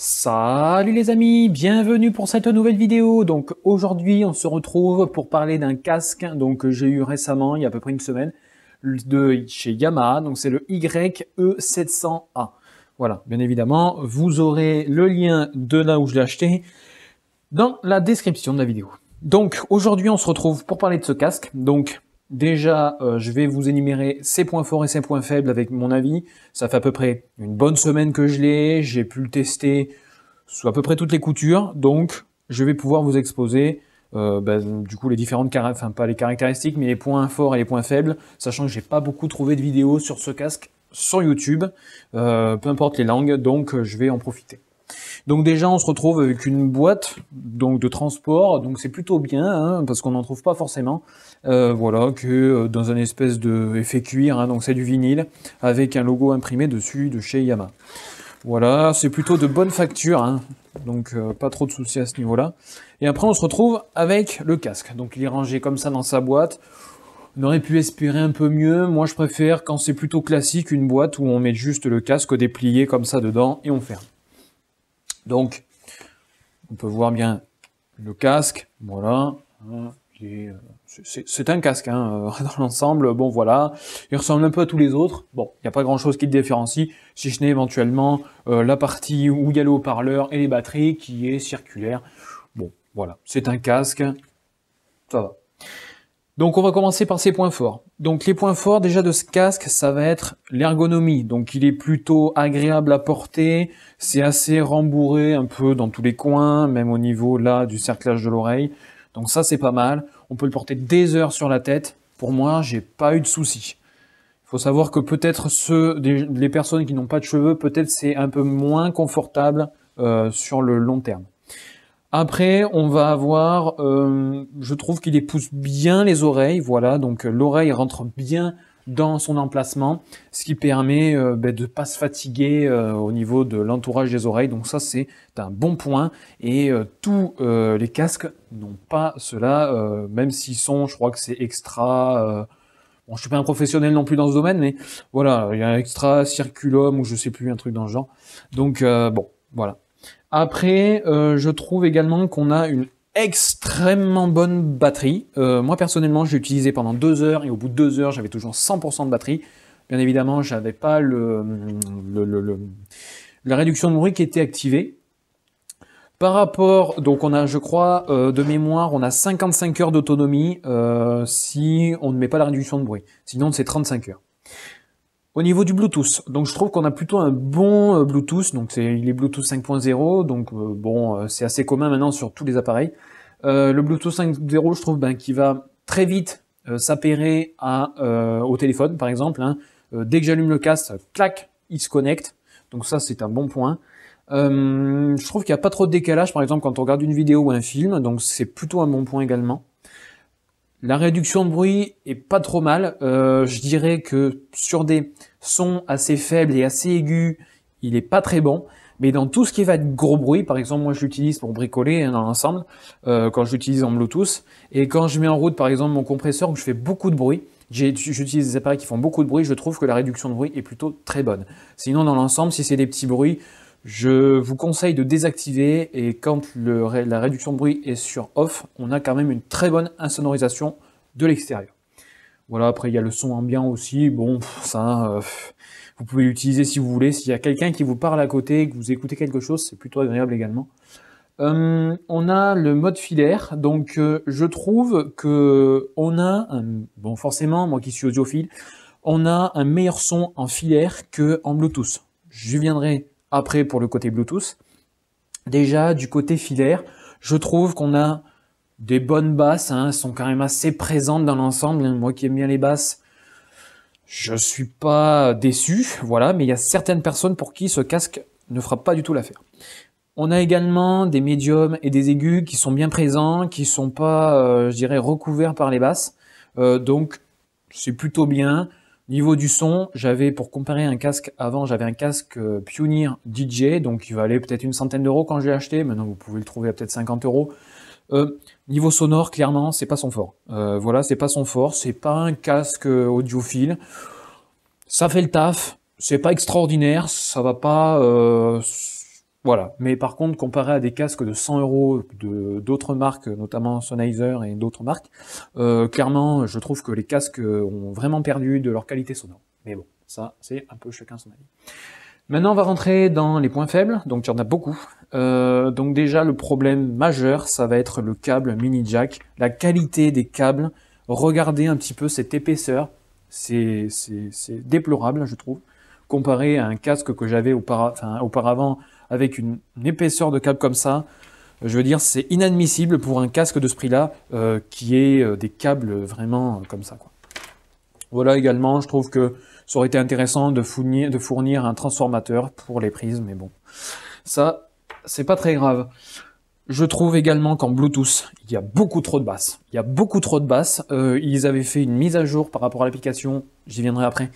Salut les amis, bienvenue pour cette nouvelle vidéo. Donc aujourd'hui, on se retrouve pour parler d'un casque donc que j'ai eu récemment, il y a à peu près une semaine, de chez Yamaha. Donc c'est le YE700A. Voilà, bien évidemment, vous aurez le lien de là où je l'ai acheté dans la description de la vidéo. Donc aujourd'hui, on se retrouve pour parler de ce casque. Donc Déjà, euh, je vais vous énumérer ses points forts et ses points faibles avec mon avis. Ça fait à peu près une bonne semaine que je l'ai, j'ai pu le tester sous à peu près toutes les coutures, donc je vais pouvoir vous exposer euh, ben, du coup les différentes enfin pas les caractéristiques, mais les points forts et les points faibles, sachant que j'ai pas beaucoup trouvé de vidéos sur ce casque sur YouTube, euh, peu importe les langues, donc je vais en profiter. Donc déjà, on se retrouve avec une boîte donc de transport, donc c'est plutôt bien hein, parce qu'on n'en trouve pas forcément. Euh, voilà, que euh, dans un espèce de effet cuir, hein, donc c'est du vinyle avec un logo imprimé dessus de chez Yamaha. Voilà, c'est plutôt de bonne facture, hein. donc euh, pas trop de soucis à ce niveau-là. Et après, on se retrouve avec le casque. Donc il est rangé comme ça dans sa boîte. On aurait pu espérer un peu mieux. Moi, je préfère quand c'est plutôt classique une boîte où on met juste le casque déplié comme ça dedans et on ferme. Donc, on peut voir bien le casque, voilà. Hein, euh, c'est un casque, hein, euh, dans l'ensemble, bon voilà. Il ressemble un peu à tous les autres. Bon, il n'y a pas grand-chose qui le différencie, si ce n'est éventuellement euh, la partie où il y a le haut-parleur et les batteries qui est circulaire. Bon, voilà, c'est un casque, ça va. Donc on va commencer par ses points forts. Donc les points forts déjà de ce casque, ça va être l'ergonomie. Donc il est plutôt agréable à porter, c'est assez rembourré un peu dans tous les coins, même au niveau là du cerclage de l'oreille. Donc ça c'est pas mal. On peut le porter des heures sur la tête. Pour moi, j'ai pas eu de soucis. Il faut savoir que peut-être ceux les personnes qui n'ont pas de cheveux, peut-être c'est un peu moins confortable euh, sur le long terme. Après, on va avoir, euh, je trouve qu'il épouse bien les oreilles, voilà, donc euh, l'oreille rentre bien dans son emplacement, ce qui permet euh, ben, de ne pas se fatiguer au niveau de l'entourage des oreilles. Donc ça, c'est un bon point. Et tous les casques n'ont pas cela, même s'ils sont, je crois que c'est extra... bon, je suis pas un professionnel non plus dans ce domaine, mais voilà, il y a un extra circulum ou je sais plus, un truc dans le genre. Donc bon, voilà. Après, euh, je trouve également qu'on a une extrêmement bonne batterie. Euh, moi personnellement, j'ai utilisé pendant deux heures et au bout de deux heures, j'avais toujours 100% de batterie. Bien évidemment, je n'avais pas la réduction de bruit qui était activée. Par rapport, donc on a, je crois, euh, de mémoire, on a 55 heures d'autonomie si on ne met pas la réduction de bruit. Sinon, c'est 35 heures. Au niveau du Bluetooth, donc je trouve qu'on a plutôt un bon euh, Bluetooth, donc c'est il est Bluetooth 5.0, donc euh, bon, euh, c'est assez commun maintenant sur tous les appareils. le Bluetooth 5.0, je trouve ben, qu'il va très vite euh, s'appairer au téléphone, par exemple. Hein. dès que j'allume le casque, clac, il se connecte. Donc ça, c'est un bon point. je trouve qu'il n'y a pas trop de décalage, par exemple, quand on regarde une vidéo ou un film, donc c'est plutôt un bon point également. La réduction de bruit est pas trop mal. Euh, je dirais que sur des sons assez faibles et assez aigus, il est pas très bon. Mais dans tout ce qui va être gros bruit, par exemple, moi je l'utilise pour bricoler hein, dans l'ensemble, euh, quand je l'utilise en Bluetooth, et quand je mets en route par exemple mon compresseur où je fais beaucoup de bruit, j'utilise des appareils qui font beaucoup de bruit, je trouve que la réduction de bruit est plutôt très bonne. Sinon, dans l'ensemble, si c'est des petits bruits, je vous conseille de désactiver et quand la réduction de bruit est sur off, on a quand même une très bonne insonorisation de l'extérieur. Voilà, après il y a le son ambiant aussi, bon ça, euh, vous pouvez l'utiliser si vous voulez. S'il y a quelqu'un qui vous parle à côté, que vous écoutez quelque chose, c'est plutôt agréable également. Euh, on a le mode filaire, donc euh, je trouve que on a, bon forcément, moi qui suis audiophile, on a un meilleur son en filaire que en Bluetooth. Je viendrai après pour le côté Bluetooth. Déjà, du côté filaire, je trouve qu'on a des bonnes basses, hein, elles sont quand même assez présentes dans l'ensemble. Hein. Moi qui aime bien les basses, je suis pas déçu, voilà, mais il y a certaines personnes pour qui ce casque ne fera pas du tout l'affaire. On a également des médiums et des aigus qui sont bien présents, qui sont pas, euh, je dirais, recouverts par les basses. Euh, donc, c'est plutôt bien. Niveau du son, j'avais pour comparer un casque avant, j'avais un casque euh, Pioneer DJ, donc il valait peut-être une centaine d'euros quand je l'ai acheté. Maintenant, vous pouvez le trouver à peut-être 50 euros. Euh, niveau sonore, clairement, c'est pas son fort. Euh, voilà, c'est pas son fort. C'est pas un casque audiophile. Ça fait le taf. C'est pas extraordinaire. Ça va pas. Voilà. Mais par contre, comparé à des casques de 100 euros de d'autres marques, notamment Sennheiser et d'autres marques, euh, clairement, je trouve que les casques ont vraiment perdu de leur qualité sonore. Mais bon, ça, c'est un peu chacun son avis. Maintenant, on va rentrer dans les points faibles. Donc, il y en a beaucoup. Euh, donc déjà, le problème majeur, ça va être le câble mini jack, la qualité des câbles. Regardez un petit peu cette épaisseur. C'est déplorable, je trouve comparé à un casque que j'avais auparavant avec une, épaisseur de câble comme ça. Je veux dire, c'est inadmissible pour un casque de ce prix-là euh, qui est euh, des câbles vraiment euh, comme ça. Quoi. Voilà également, je trouve que ça aurait été intéressant de fournir, de fournir un transformateur pour les prises, mais bon, ça, c'est pas très grave. Je trouve également qu'en Bluetooth, il y a beaucoup trop de basses. Il y a beaucoup trop de basses. ils avaient fait une mise à jour par rapport à l'application, j'y viendrai après,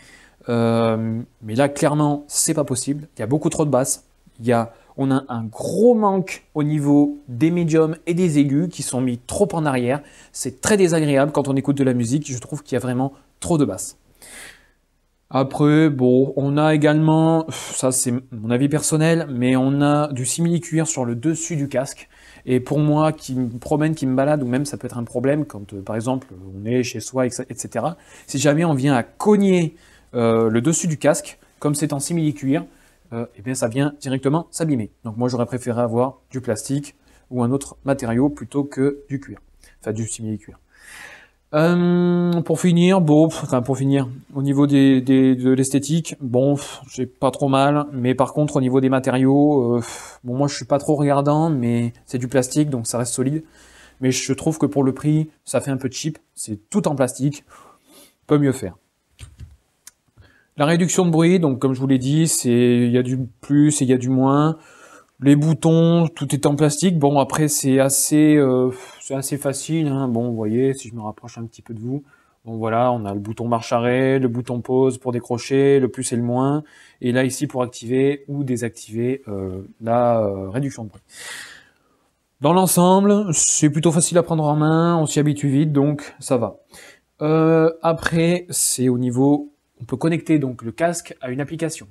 euh, mais là, clairement, c'est pas possible. Il y a beaucoup trop de basses. Il y a, on a un gros manque au niveau des médiums et des aigus qui sont mis trop en arrière. C'est très désagréable quand on écoute de la musique. Je trouve qu'il y a vraiment trop de basses. Après, bon, on a également, ça c'est mon avis personnel, mais on a du simili-cuir sur le dessus du casque. Et pour moi, qui me promène, qui me balade, ou même ça peut être un problème quand, euh, par exemple, on est chez soi, etc. Si jamais on vient à cogner euh, le dessus du casque, comme c'est en simili-cuir, euh, eh bien ça vient directement s'abîmer. Donc moi j'aurais préféré avoir du plastique ou un autre matériau plutôt que du cuir, enfin du simili-cuir. Euh, pour finir, bon, enfin pour finir, au niveau des, de l'esthétique, bon, j'ai pas trop mal, mais par contre au niveau des matériaux, euh, bon moi je suis pas trop regardant, mais c'est du plastique donc ça reste solide, mais je trouve que pour le prix ça fait un peu cheap, c'est tout en plastique, peut mieux faire. La réduction de bruit, donc comme je vous l'ai dit, c'est il y a du plus et il y a du moins. Les boutons, tout est en plastique. Bon, après c'est assez, euh, c'est assez facile. Hein. Bon, vous voyez, si je me rapproche un petit peu de vous, bon voilà, on a le bouton marche arrêt, le bouton pause pour décrocher, le plus et le moins, et là ici pour activer ou désactiver euh, la euh, réduction de bruit. Dans l'ensemble, c'est plutôt facile à prendre en main, on s'y habitue vite, donc ça va. après, c'est au niveau on peut connecter donc le casque à une application.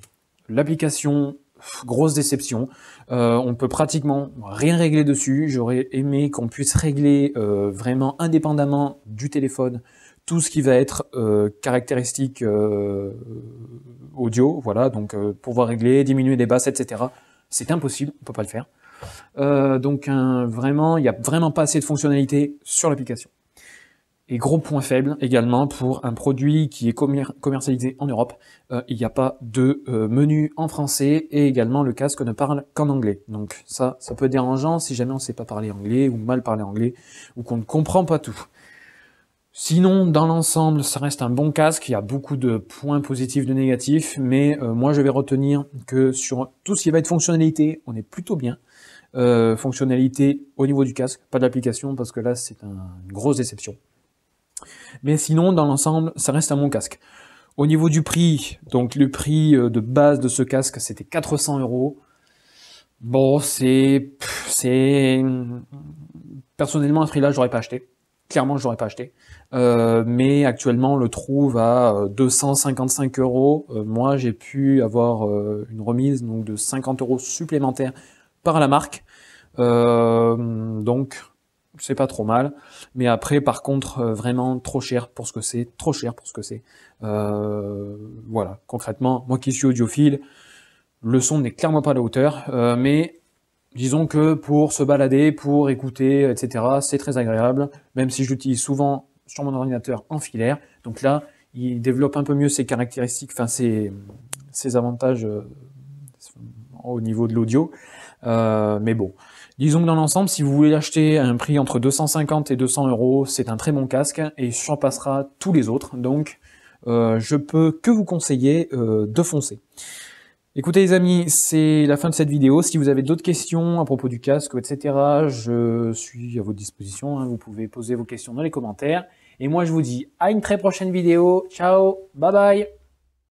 L'application, grosse déception. Euh, on peut pratiquement rien régler dessus. J'aurais aimé qu'on puisse régler euh, vraiment indépendamment du téléphone tout ce qui va être euh, caractéristique euh, audio. Voilà, donc pouvoir régler, diminuer des basses, etc. C'est impossible, on peut pas le faire. donc vraiment, il n'y a vraiment pas assez de fonctionnalités sur l'application. Et gros point faible également pour un produit qui est commercialisé en Europe, euh, il n'y a pas de euh, menu en français et également le casque ne parle qu'en anglais. Donc ça, ça peut être dérangeant si jamais on ne sait pas parler anglais ou mal parler anglais ou qu'on ne comprend pas tout. Sinon, dans l'ensemble, ça reste un bon casque, il y a beaucoup de points positifs, de négatifs, mais euh, moi je vais retenir que sur tout ce qui va être fonctionnalité, on est plutôt bien. fonctionnalité au niveau du casque, pas d'application parce que là c'est une grosse déception. Mais sinon, dans l'ensemble, ça reste un bon casque. Au niveau du prix, donc le prix euh, de base de ce casque, c'était 400 euros. Bon, c'est, c'est, mm, personnellement, à ce prix-là, j'aurais pas acheté. Clairement, je pas acheté. Euh, mais actuellement, on le trouve à 255 euros. Euh, moi, j'ai pu avoir une remise donc de 50 euros supplémentaires par la marque. donc, c'est pas trop mal. Mais après, par contre, euh, vraiment trop cher pour ce que c'est, trop cher pour ce que c'est. Euh, voilà, concrètement, moi qui suis audiophile, le son n'est clairement pas à la hauteur, euh, mais disons que pour se balader, pour écouter, etc., c'est très agréable, même si je l'utilise souvent sur mon ordinateur en filaire. Donc là, il développe un peu mieux ses caractéristiques, enfin ses, ses avantages au niveau de l'audio. mais bon, Disons que dans l'ensemble, si vous voulez l'acheter à un prix entre 250 et 200 euros, c'est un très bon casque et il surpassera tous les autres. Donc, euh, je peux que vous conseiller euh, de foncer. Écoutez les amis, c'est la fin de cette vidéo. Si vous avez d'autres questions à propos du casque, etc., je suis à votre disposition. Hein. Vous pouvez poser vos questions dans les commentaires. Et moi, je vous dis à une très prochaine vidéo. Ciao, bye bye